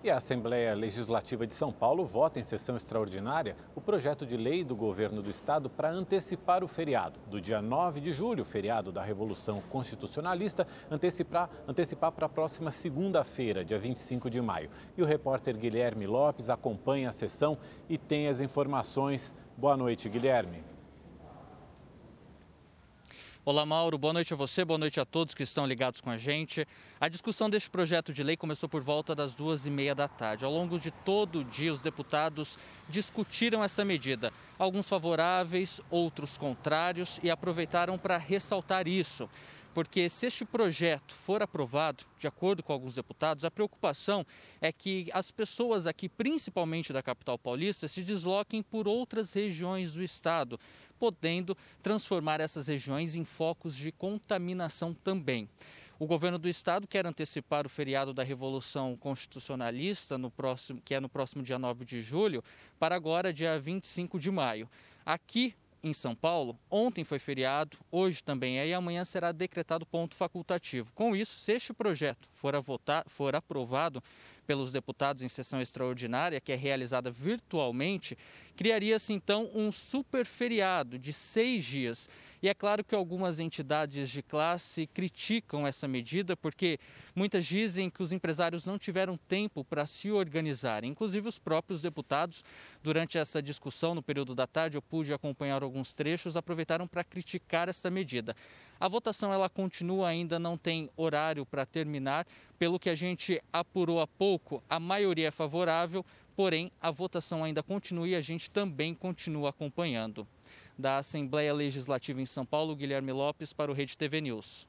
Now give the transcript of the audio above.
E a Assembleia Legislativa de São Paulo vota em sessão extraordinária o projeto de lei do governo do estado para antecipar o feriado do dia 9 de julho, feriado da Revolução Constitucionalista, antecipar, antecipar para a próxima segunda-feira, dia 25 de maio. E o repórter Guilherme Lopes acompanha a sessão e tem as informações. Boa noite, Guilherme. Olá, Mauro. Boa noite a você, boa noite a todos que estão ligados com a gente. A discussão deste projeto de lei começou por volta das duas e meia da tarde. Ao longo de todo o dia, os deputados discutiram essa medida. Alguns favoráveis, outros contrários e aproveitaram para ressaltar isso porque se este projeto for aprovado, de acordo com alguns deputados, a preocupação é que as pessoas aqui, principalmente da capital paulista, se desloquem por outras regiões do estado, podendo transformar essas regiões em focos de contaminação também. O governo do estado quer antecipar o feriado da Revolução Constitucionalista, no próximo, que é no próximo dia 9 de julho, para agora, dia 25 de maio. Aqui em São Paulo, ontem foi feriado, hoje também é e amanhã será decretado ponto facultativo. Com isso, se este projeto for, votar, for aprovado, pelos deputados em sessão extraordinária, que é realizada virtualmente, criaria-se então um super feriado de seis dias. E é claro que algumas entidades de classe criticam essa medida, porque muitas dizem que os empresários não tiveram tempo para se organizar, inclusive os próprios deputados, durante essa discussão no período da tarde, eu pude acompanhar alguns trechos, aproveitaram para criticar essa medida. A votação ela continua, ainda não tem horário para terminar. Pelo que a gente apurou há pouco, a maioria é favorável, porém a votação ainda continua e a gente também continua acompanhando. Da Assembleia Legislativa em São Paulo, Guilherme Lopes para o Rede TV News.